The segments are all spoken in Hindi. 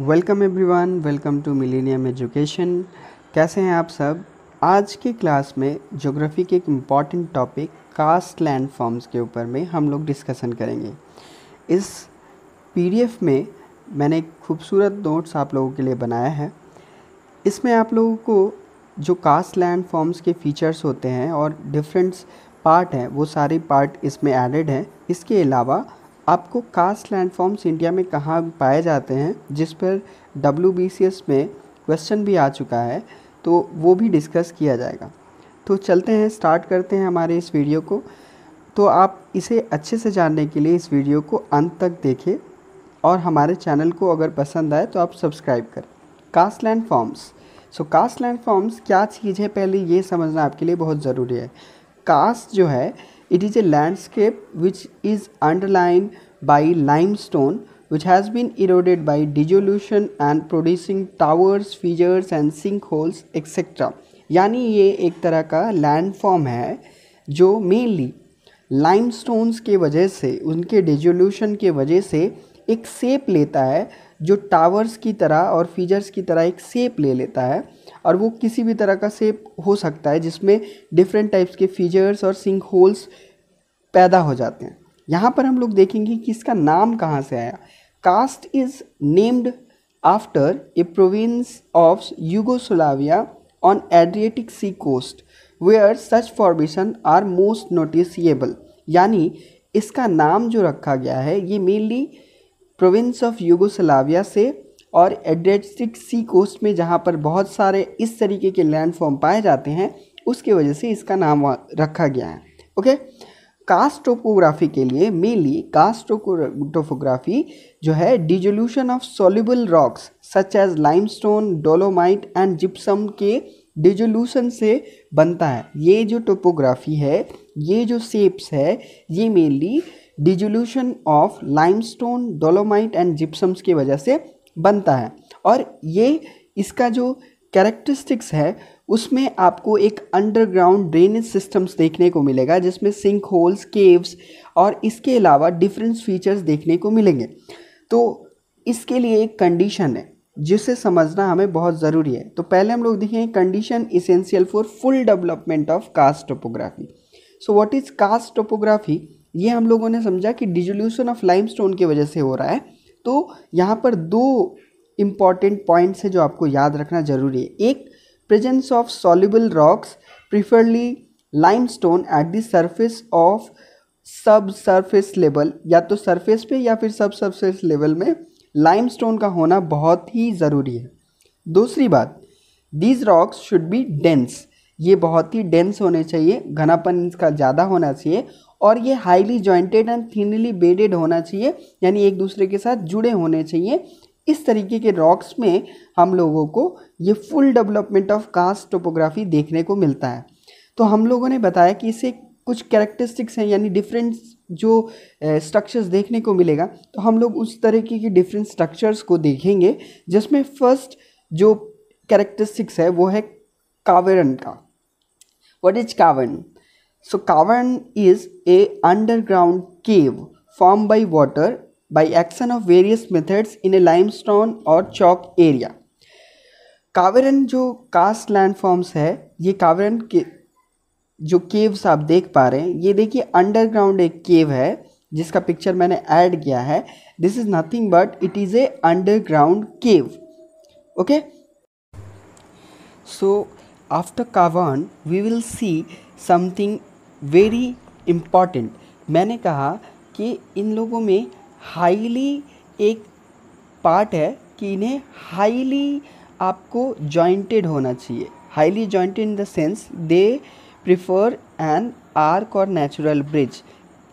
Welcome everyone welcome to millennium education कैसे हैं आप सब आज की क्लास में ज्योग्राफी के एक important topic karst land landforms के ऊपर में हम लोग डिस्कशन करेंगे इस पीडीएफ में मैंने एक खूबसूरत नोट्स आप लोगों के लिए बनाया है इसमें आप लोगों को जो कास्ट लैंड फॉर्म्स के फीचर्स होते हैं और डिफरेंट पार्ट हैं वो सारे पार्ट इसमें एडेड हैं इसके अलावा आपको कास्ट लैंडफॉर्म्स इंडिया में कहाँ पाए जाते हैं जिस पर डब्ल्यू में क्वेश्चन भी आ चुका है तो वो भी डिस्कस किया जाएगा तो चलते हैं स्टार्ट करते हैं हमारे इस वीडियो को तो आप इसे अच्छे से जानने के लिए इस वीडियो को अंत तक देखें और हमारे चैनल को अगर पसंद आए तो आप सब्सक्राइब करें karst land landforms so karst land landforms क्या चीज़ है पहले ये समझना आपके लिए बहुत ज़रूरी है कास्ट जो है It is a landscape which is underlined by limestone which has been eroded by dissolution and producing towers, fissures and sinkholes etc. यानी ये एक तरह का लैंडफॉर्म है जो मेनली लाइमस्टोन्स के वजह से उनके डिजोल्यूशन के वजह से एक सेप लेता है जो टावर्स की तरह और फीचर्स की तरह एक सेप ले लेता है और वो किसी भी तरह का सेप हो सकता है जिसमें डिफरेंट टाइप्स के फीचर्स और सिंक होल्स पैदा हो जाते हैं यहाँ पर हम लोग देखेंगे कि इसका नाम कहाँ से आया karst is named after a province of Yugoslavia on Adriatic sea coast where such formation are most noticeable यानी इसका नाम जो रखा गया है ये मेनली प्रोविंस ऑफ यूगोसलाविया से और एड्रेटिक सी कोस्ट में जहाँ पर बहुत सारे इस तरीके के लैंडफॉर्म पाए जाते हैं उसके वजह से इसका नाम रखा गया है ओके कास्ट टोपोग्राफी के लिए मेनली कास्ट टोपोग्राफी जो है dissolution of soluble rocks such as limestone dolomite and gypsum के डिजोल्यूशन से बनता है ये जो टोपोग्राफी है ये जो सेप्स है ये mainly dissolution of limestone dolomite and gypsums की वजह से बनता है और ये इसका जो कैरेक्टरिस्टिक्स है उसमें आपको एक अंडरग्राउंड ड्रेनेज सिस्टम्स देखने को मिलेगा जिसमें सिंक होल्स केव्स और इसके अलावा डिफरेंट फीचर्स देखने को मिलेंगे तो इसके लिए एक कंडीशन है जिसे समझना हमें बहुत ज़रूरी है तो पहले हम लोग देखें condition essential for full development of karst topography so what is karst topography ये हम लोगों ने समझा कि डिजोल्यूशन ऑफ लाइमस्टोन की वजह से हो रहा है तो यहाँ पर दो इम्पॉर्टेंट पॉइंट्स हैं जो आपको याद रखना जरूरी है एक presence of soluble rocks preferably limestone at the surface of subsurface level या तो सरफेस पे या फिर सब सरफेस लेवल में लाइमस्टोन का होना बहुत ही ज़रूरी है दूसरी बात these rocks should be dense ये बहुत ही डेंस होने चाहिए घनापन इसका ज़्यादा होना चाहिए और ये highly jointed and thinly bedded होना चाहिए यानी एक दूसरे के साथ जुड़े होने चाहिए इस तरीके के रॉक्स में हम लोगों को ये full development of karst topography देखने को मिलता है तो हम लोगों ने बताया कि इसे कुछ कैरेक्टरिस्टिक्स हैं यानी डिफरेंट जो स्ट्रक्चर्स देखने को मिलेगा तो हम लोग उस तरीके की डिफरेंट स्ट्रक्चर्स को देखेंगे जिसमें फर्स्ट जो कैरेक्टरिस्टिक्स है वो है कावेरन का what is cavern So cavern is a underground cave formed by water by action of various methods in a limestone और chalk area. कावेरन जो कास्ट लैंड फॉर्म्स है ये कावेरन के जो केव्स आप देख पा रहे हैं ये देखिए अंडरग्राउंड एक केव है जिसका पिक्चर मैंने ऐड किया है this is nothing but it is a underground cave okay so after cavern we will see something very important मैंने कहा कि इन लोगों में हाईली एक पार्ट है कि इन्हें हाईली आपको जॉइंटेड होना चाहिए highly jointed in the sense they prefer an arch और नेचुरल ब्रिज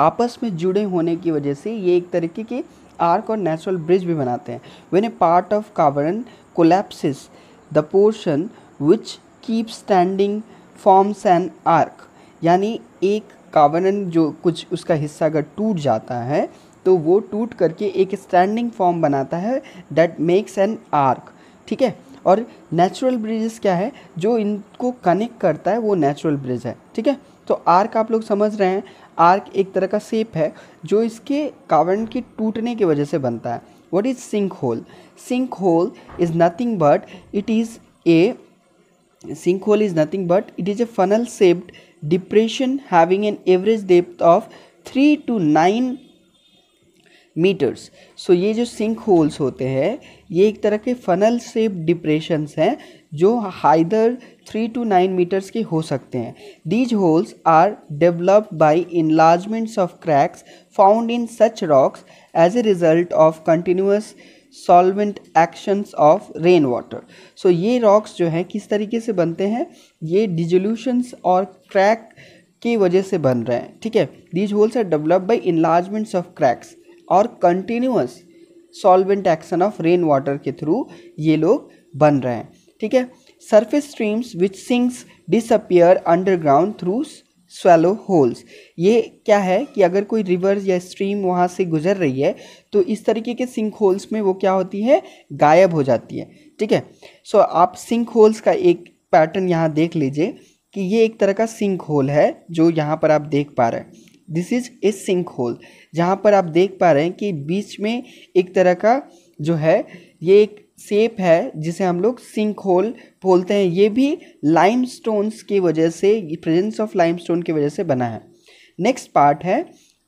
आपस में जुड़े होने की वजह से ये एक तरीके के आर्क और नेचुरल ब्रिज भी बनाते हैं when a part of cavern collapses the portion which keep standing forms an arch यानी एक कावरन जो कुछ उसका हिस्सा अगर टूट जाता है तो वो टूट करके एक स्टैंडिंग फॉर्म बनाता है डैट मेक्स एन आर्क ठीक है और नेचुरल ब्रिजेस क्या है जो इनको कनेक्ट करता है वो नेचुरल ब्रिज है ठीक है तो आर्क आप लोग समझ रहे हैं आर्क एक तरह का सेप है जो इसके कावरण के टूटने की वजह से बनता है what is sinkhole sinkhole is nothing but it is a sinkhole is nothing but it is a funnel shaped depression having an average depth of three to nine metres so ये जो सिंक होल्स होते हैं ये एक तरह के फनल सेप डिप्रेशंस हैं जो either three to nine metres के हो सकते हैं these holes are developed by enlargements of cracks found in such rocks as a result of continuous solvent actions of rain water so ये रॉक्स जो हैं किस तरीके से बनते हैं ये डिजोल्यूशंस और क्रैक की वजह से बन रहे हैं ठीक है these holes are develop by enlargements of cracks और continuous solvent action of rain water के थ्रू ये लोग बन रहे हैं ठीक है surface streams which sinks disappear underground through swallow holes ये क्या है कि अगर कोई रिवर या स्ट्रीम वहाँ से गुजर रही है तो इस तरीके के सिंक होल्स में वो क्या होती है गायब हो जाती है ठीक है सो आप सिंक होल्स का एक पैटर्न यहाँ देख लीजिए कि ये एक तरह का सिंक होल है जो यहाँ पर आप देख पा रहे हैं this is a sinkhole जहाँ पर आप देख पा रहे हैं कि बीच में एक तरह का जो है ये एक सेप है जिसे हम लोग सिंक होल बोलते हैं ये भी लाइम स्टोन्स की वजह से प्रेजेंस ऑफ लाइम स्टोन की वजह से बना है नेक्स्ट पार्ट है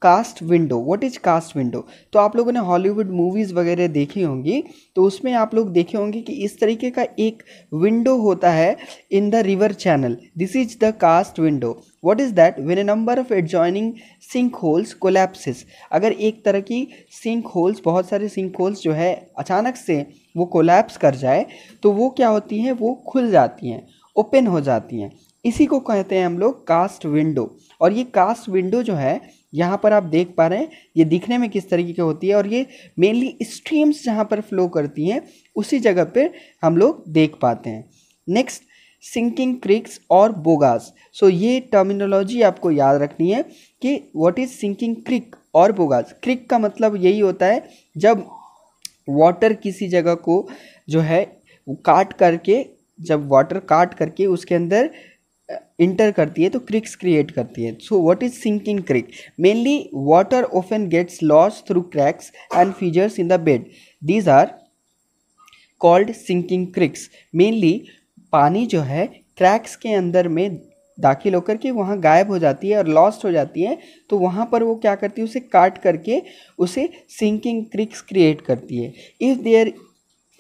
karst window what is karst window तो आप लोगों ने हॉलीवुड मूवीज़ वगैरह देखी होंगी तो उसमें आप लोग देखे होंगे कि इस तरीके का एक विंडो होता है in the river channel this is the karst window what is that when a number of adjoining sinkholes collapses अगर एक तरह की सिंक होल्स बहुत सारे सिंक होल्स जो है अचानक से वो कोलेप्स कर जाए तो वो क्या होती हैं वो खुल जाती हैं ओपन हो जाती हैं इसी को कहते हैं हम लोग कास्ट विंडो और ये कास्ट विंडो जो है यहाँ पर आप देख पा रहे हैं ये दिखने में किस तरीके की होती है और ये मेनली स्ट्रीम्स जहाँ पर फ्लो करती हैं उसी जगह पर हम लोग देख पाते हैं नेक्स्ट सिंकिंग क्रिक्स और बोगास सो ये टर्मिनोलॉजी आपको याद रखनी है कि वॉट इज़ सिंकिंग क्रिक और बोगास क्रिक का मतलब यही होता है जब वाटर किसी जगह को जो है काट करके जब वाटर काट करके उसके अंदर इंटर करती है तो क्रिक्स क्रिएट करती है so what is sinking creek mainly water often gets loss through cracks and fissures in the bed these are called sinking creeks mainly पानी जो है क्रैक्स के अंदर में दाखिल होकर के वहाँ गायब हो जाती है और लॉस्ट हो जाती है तो वहाँ पर वो क्या करती है उसे काट करके उसे सिंकिंग क्रिक्स क्रिएट करती है if there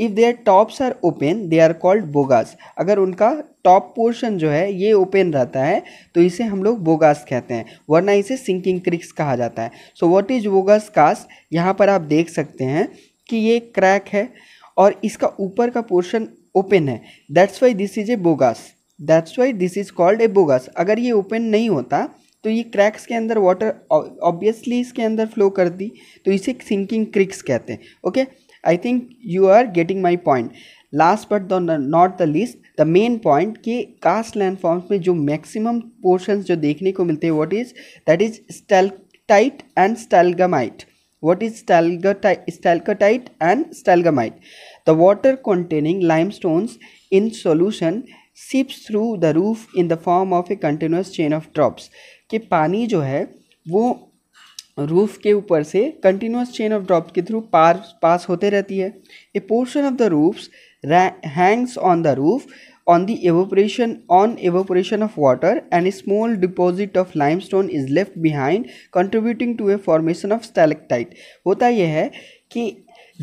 if their tops are open they are called bogaz अगर उनका टॉप पोर्शन जो है ये ओपन रहता है तो इसे हम लोग बोगास कहते हैं वरना इसे सिंकिंग क्रिक्स कहा जाता है so what is bogaz karst यहाँ पर आप देख सकते हैं कि ये क्रैक है और इसका ऊपर का पोर्शन ओपन है that's why this is a bogaz that's why this is called a bogaz अगर ये ओपन नहीं होता तो ये क्रैक्स के अंदर वाटर ऑब्वियसली इसके अंदर फ्लो कर दी तो इसे सिंकिंग क्रिक्स कहते हैं okay I think you are getting my point last but the not the least the main point कि कास्ट लैंड फॉर्म्स में जो मैक्सिमम पोर्शन जो देखने को मिलते हैं what is that is stalactite and stalagmite what is stalactite stalactite and stalagmite the water containing limestones in solution seeps through the roof in the form of a continuous chain of drops कि पानी जो है वो रूफ के ऊपर से कंटिन्यूस चेन ऑफ ड्रॉप के थ्रू पार पास होते रहती है a portion of the roof hangs on the roof on the evaporation on evaporation of water and a small deposit of limestone is left behind contributing to a formation of stalactite होता यह है कि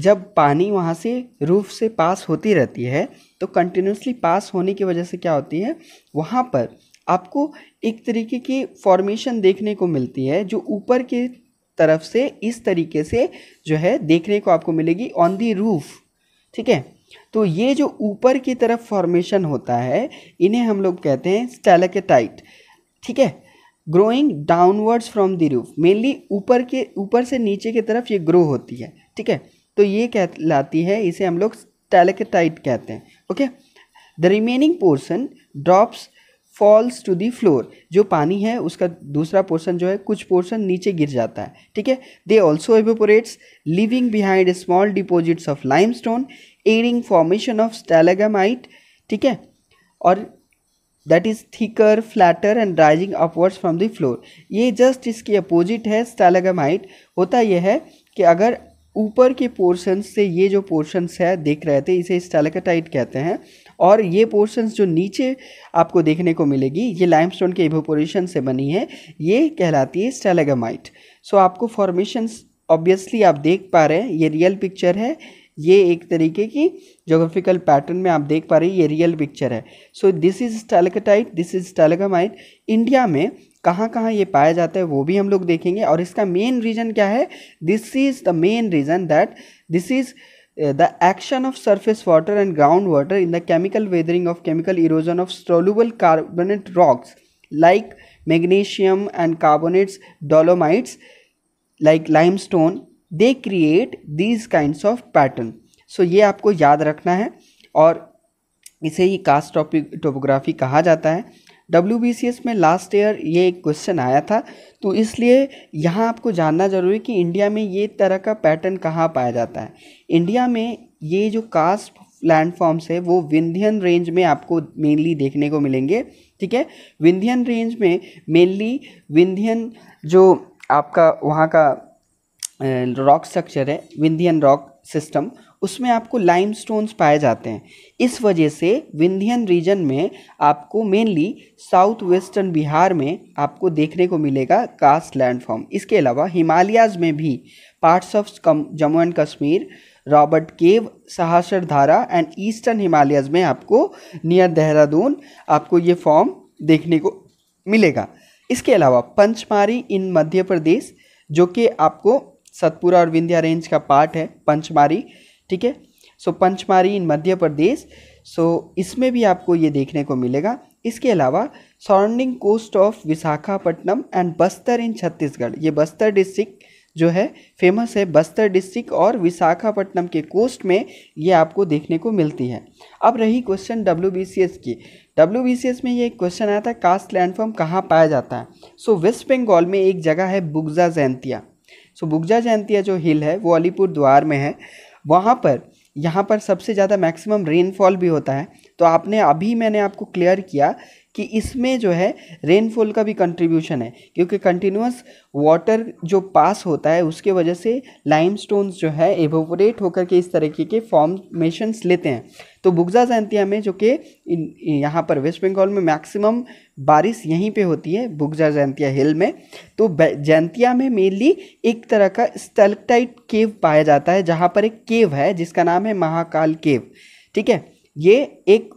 जब पानी वहाँ से रूफ से पास होती रहती है तो कंटिन्यूसली पास होने की वजह से क्या होती है वहाँ पर आपको एक तरीके की फॉर्मेशन देखने को मिलती है जो ऊपर के तरफ से इस तरीके से जो है देखने को आपको मिलेगी ऑन दी रूफ ठीक है तो ये जो ऊपर की तरफ फॉर्मेशन होता है इन्हें हम लोग कहते हैं स्टेलकेटाइट ठीक है growing downwards from the roof mainly ऊपर के ऊपर से नीचे की तरफ ये ग्रो होती है ठीक है तो ये कहलाती है इसे हम लोग स्टैलकेटाइट कहते हैं okay the remaining portion drops falls to the floor जो पानी है उसका दूसरा पोर्शन जो है कुछ पोर्शन नीचे गिर जाता है ठीक है they also evaporates leaving behind small deposits of limestone adding formation of stalagmite ठीक है और that is thicker flatter and rising upwards from the floor ये जस्ट इसकी अपोजिट है स्टेलेगामाइट होता यह है कि अगर ऊपर के पोर्शन से ये जो पोर्शंस है देख रहे थे इसे स्टैलेकाटाइट कहते हैं और ये पोर्शंस जो नीचे आपको देखने को मिलेगी ये लाइमस्टोन के इवोपोरेशन से बनी है ये कहलाती है स्टेलेगामाइट सो so, आपको फॉर्मेशंस ऑब्वियसली आप देख पा रहे हैं ये रियल पिक्चर है ये एक तरीके की जोग्राफिकल पैटर्न में आप देख पा रहे हैं ये रियल पिक्चर है so this is stalactite this is stalagmite India में कहाँ कहाँ ये पाया जाता है वो भी हम लोग देखेंगे और इसका मेन रीज़न क्या है this is the main reason that this is the action of surface water and ground water in the chemical weathering of chemical erosion of soluble carbonate rocks like magnesium and carbonates dolomites like limestone they create these kind of pattern so ये आपको याद रखना है और इसे ही कास्ट टोपोग्राफी कहा जाता है डब्ल्यू में लास्ट ईयर ये एक क्वेश्चन आया था तो इसलिए यहाँ आपको जानना ज़रूरी कि इंडिया में ये तरह का पैटर्न कहाँ पाया जाता है इंडिया में ये जो कास्ट लैंडफॉर्म्स है वो विंध्यन रेंज में आपको मेनली देखने को मिलेंगे ठीक है विंध्यन रेंज में मेनली विंध्यन जो आपका वहाँ का रॉक स्ट्रक्चर है विंध्यन रॉक सिस्टम उसमें आपको लाइम स्टोन्स पाए जाते हैं इस वजह से विंध्यन रीजन में आपको मेनली साउथ वेस्टर्न बिहार में आपको देखने को मिलेगा कास्ट लैंडफॉर्म इसके अलावा हिमालयाज में भी parts of Jammu and Kashmir Robert cave Sahastradhara and eastern Himalayas में आपको नियर देहरादून आपको ये फॉर्म देखने को मिलेगा इसके अलावा पंचमारी इन मध्य प्रदेश जो कि आपको सतपुरा और विंध्या रेंज का पार्ट है पंचमारी ठीक है सो पंचमारी इन मध्य प्रदेश सो इसमें भी आपको ये देखने को मिलेगा इसके अलावा surrounding coast of Visakhapatnam and Bastar in Chhattisgarh ये बस्तर डिस्ट्रिक्ट जो है फेमस है बस्तर डिस्ट्रिक्ट और विशाखापट्टनम के कोस्ट में ये आपको देखने को मिलती है अब रही क्वेश्चन डब्ल्यू की डब्ल्यू में ये क्वेश्चन आया था कास्ट लैंडफॉर्म कहाँ पाया जाता है सो वेस्ट बंगाल में एक जगह है बुग्जा जैंतिया सो बुग्जा जैंतिया जो हिल है वो अलीपुर द्वार में है वहाँ पर यहाँ पर सबसे ज़्यादा मैक्सिमम रेनफॉल भी होता है तो आपने अभी मैंने आपको क्लियर किया कि इसमें जो है रेनफॉल का भी कंट्रीब्यूशन है क्योंकि कंटिन्यूस वाटर जो पास होता है उसके वजह से लाइमस्टोन्स जो है एवोपोरेट होकर के इस तरीके के फॉर्मेशंस लेते हैं तो बुग्जा जयंतिया में जो कि यहाँ पर वेस्ट बंगाल में मैक्सिमम बारिश यहीं पे होती है बुग्जा जयंतिया हिल में तो जयंतिया में मेनली एक तरह का स्टलटाइट केव पाया जाता है जहाँ पर एक केव है जिसका नाम है महाकाल केव ठीक है ये एक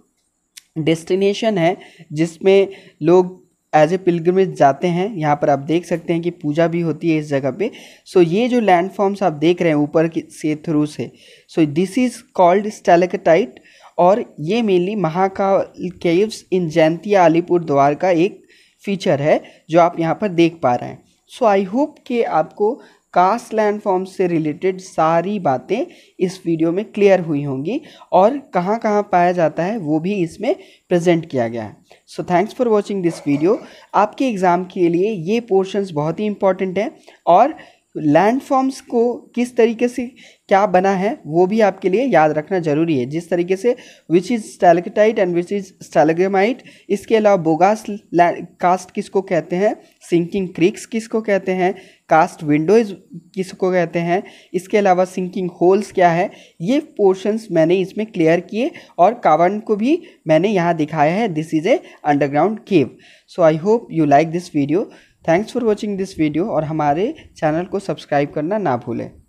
डेस्टिनेशन है जिसमें लोग एज ए पिलग्रमेज जाते हैं यहाँ पर आप देख सकते हैं कि पूजा भी होती है इस जगह पे सो so, ये जो लैंडफॉर्म्स आप देख रहे हैं ऊपर से थ्रू से so this is called stalactite और ये mainly Mahakal caves in Jayanti Alipurduar का एक फीचर है जो आप यहाँ पर देख पा रहे हैं सो आई होप कि आपको कास्ट लैंडफॉर्म से रिलेटेड सारी बातें इस वीडियो में क्लियर हुई होंगी और कहाँ कहाँ पाया जाता है वो भी इसमें प्रेजेंट किया गया है so thanks for watching this video आपके एग्ज़ाम के लिए ये पोर्शंस बहुत ही इंपॉर्टेंट हैं और लैंडफॉर्म्स को किस तरीके से क्या बना है वो भी आपके लिए याद रखना जरूरी है जिस तरीके से which is stalactite and which is stalagmite इसके अलावा बोगास कास्ट किसको कहते हैं सिंकिंग क्रिक्स किसको कहते हैं कास्ट विंडोज किसको कहते हैं इसके अलावा सिंकिंग होल्स क्या है ये पोर्शंस मैंने इसमें क्लियर किए और कावन को भी मैंने यहाँ दिखाया है this is a underground cave so I hope you like this video thanks for watching this video और हमारे चैनल को सब्सक्राइब करना ना भूलें